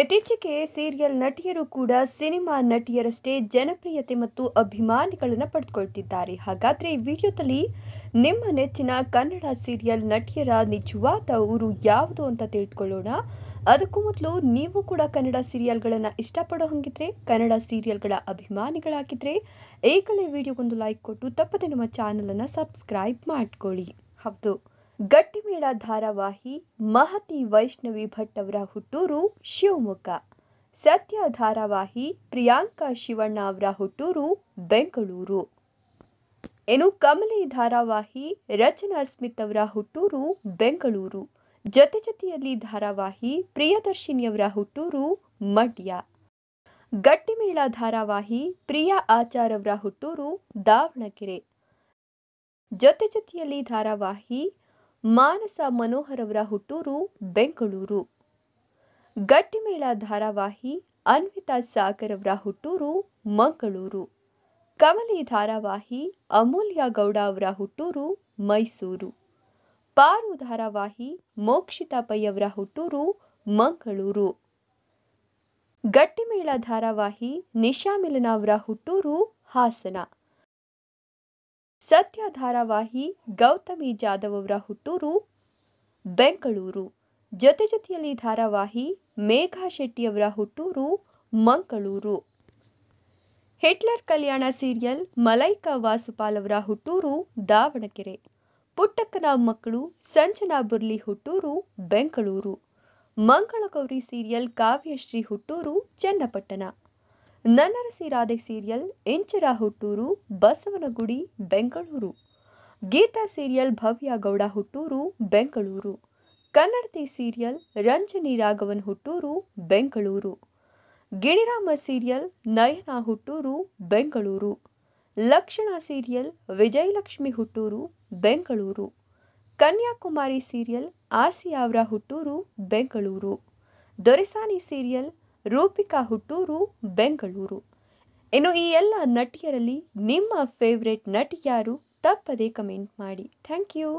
ಇತ್ತೀಚೆಗೆ ಸೀರಿಯಲ್ ನಟಿಯರು ಕೂಡ ಸಿನಿಮಾ ನಟಿಯರಷ್ಟೇ ಜನಪ್ರಿಯತೆ ಮತ್ತು ಅಭಿಮಾನಿಗಳನ್ನು ಪಡೆದುಕೊಳ್ತಿದ್ದಾರೆ ಹಾಗಾದರೆ ಈ ವಿಡಿಯೋದಲ್ಲಿ ನಿಮ್ಮ ನೆಚ್ಚಿನ ಕನ್ನಡ ಸೀರಿಯಲ್ ನಟಿಯರ ನಿಜವಾದ ಊರು ಯಾವುದು ಅಂತ ತಿಳ್ಕೊಳ್ಳೋಣ ಅದಕ್ಕೂ ಮೊದಲು ನೀವು ಕೂಡ ಕನ್ನಡ ಸೀರಿಯಲ್ಗಳನ್ನು ಇಷ್ಟಪಡೋ ಹಾಗಿದ್ರೆ ಕನ್ನಡ ಸೀರಿಯಲ್ಗಳ ಅಭಿಮಾನಿಗಳಾಗಿದ್ದರೆ ಈಗಲೇ ವಿಡಿಯೋಗೊಂದು ಲೈಕ್ ಕೊಟ್ಟು ತಪ್ಪದೆ ನಮ್ಮ ಚಾನಲನ್ನು ಸಬ್ಸ್ಕ್ರೈಬ್ ಮಾಡ್ಕೊಳ್ಳಿ ಹೌದು ಗಟ್ಟಿಮೇಳ ಧಾರಾವಾಹಿ ಮಹತಿ ವೈಷ್ಣವಿ ಭಟ್ ಅವರ ಹುಟ್ಟೂರು ಶಿವಮೊಗ್ಗ ಸತ್ಯ ಧಾರಾವಾಹಿ ಪ್ರಿಯಾಂಕಾ ಶಿವಣ್ಣ ಅವರ ಹುಟ್ಟೂರು ಬೆಂಗಳೂರು ಏನು ಕಮಲಿ ಧಾರಾವಾಹಿ ರಚನಾ ಸ್ಮಿತ್ ಅವರ ಹುಟ್ಟೂರು ಬೆಂಗಳೂರು ಜೊತೆ ಜೊತೆಯಲ್ಲಿ ಧಾರಾವಾಹಿ ಪ್ರಿಯದರ್ಶಿನಿಯವರ ಹುಟ್ಟೂರು ಮಂಡ್ಯ ಗಟ್ಟಿಮೇಳ ಧಾರಾವಾಹಿ ಪ್ರಿಯಾ ಆಚಾರ್ ಅವರ ಹುಟ್ಟೂರು ದಾವಣಗೆರೆ ಜೊತೆ ಜೊತೆಯಲ್ಲಿ ಧಾರಾವಾಹಿ ಮಾನಸ ಮನೋಹರವರ ಹುಟ್ಟೂರು ಬೆಂಗಳೂರು ಗಟ್ಟಿಮೇಳ ಧಾರಾವಾಹಿ ಅನ್ವಿತಾ ಸಾಗರ್ ಅವರ ಹುಟ್ಟೂರು ಮಂಗಳೂರು ಕಮಲಿ ಧಾರಾವಾಹಿ ಅಮೂಲ್ಯ ಗೌಡ ಅವರ ಹುಟ್ಟೂರು ಮೈಸೂರು ಪಾರು ಧಾರಾವಾಹಿ ಮೋಕ್ಷಿತಾ ಪೈ ಅವರ ಹುಟ್ಟೂರು ಮಂಗಳೂರು ಗಟ್ಟಿಮೇಳ ಧಾರಾವಾಹಿ ನಿಶಾ ಮಿಲನ ಅವರ ಹುಟ್ಟೂರು ಹಾಸನ ಸತ್ಯ ಧಾರಾವಾಹಿ ಗೌತಮಿ ಜಾಧವ್ ಅವರ ಹುಟ್ಟೂರು ಬೆಂಗಳೂರು ಜೊತೆ ಜೊತೆಯಲ್ಲಿ ಧಾರಾವಾಹಿ ಮೇಘಾ ಶೆಟ್ಟಿಯವರ ಹುಟ್ಟೂರು ಮಂಗಳೂರು ಹಿಟ್ಲರ್ ಕಲ್ಯಾಣ ಸೀರಿಯಲ್ ಮಲೈಕಾ ವಾಸುಪಾಲ್ ಅವರ ಹುಟ್ಟೂರು ದಾವಣಗೆರೆ ಪುಟ್ಟಕ್ಕನ ಮಕ್ಕಳು ಸಂಜನಾ ಬುರ್ಲಿ ಹುಟ್ಟೂರು ಬೆಂಗಳೂರು ಮಂಗಳಗೌರಿ ಸೀರಿಯಲ್ ಕಾವ್ಯಶ್ರೀ ಹುಟ್ಟೂರು ಚನ್ನಪಟ್ಟಣ ನನ್ನರಸಿ ರಾಧೆ ಸೀರಿಯಲ್ ಇಂಚರ ಹುಟ್ಟೂರು ಬಸವನಗುಡಿ ಬೆಂಗಳೂರು ಗೀತಾ ಸೀರಿಯಲ್ ಭವ್ಯ ಗೌಡ ಹುಟ್ಟೂರು ಬೆಂಗಳೂರು ಕನ್ನಡತಿ ಸೀರಿಯಲ್ ರಂಜನಿ ರಾಘವನ್ ಹುಟ್ಟೂರು ಬೆಂಗಳೂರು ಗಿಣಿರಾಮ ಸೀರಿಯಲ್ ನಯನ ಹುಟ್ಟೂರು ಬೆಂಗಳೂರು ಲಕ್ಷಣ ಸೀರಿಯಲ್ ವಿಜಯಲಕ್ಷ್ಮಿ ಹುಟ್ಟೂರು ಬೆಂಗಳೂರು ಕನ್ಯಾಕುಮಾರಿ ಸೀರಿಯಲ್ ಆಸಿಯಾವ್ರ ಹುಟ್ಟೂರು ಬೆಂಗಳೂರು ದೊರೆಸಾನಿ ಸೀರಿಯಲ್ ರೂಪಿಕಾ ಹುಟ್ಟೂರು ಬೆಂಗಳೂರು ಇನ್ನು ಈ ಎಲ್ಲ ನಟಿಯರಲ್ಲಿ ನಿಮ್ಮ ಫೇವ್ರೆಟ್ ನಟಿ ಯಾರು ತಪ್ಪದೇ ಕಮೆಂಟ್ ಮಾಡಿ ಥ್ಯಾಂಕ್ ಯು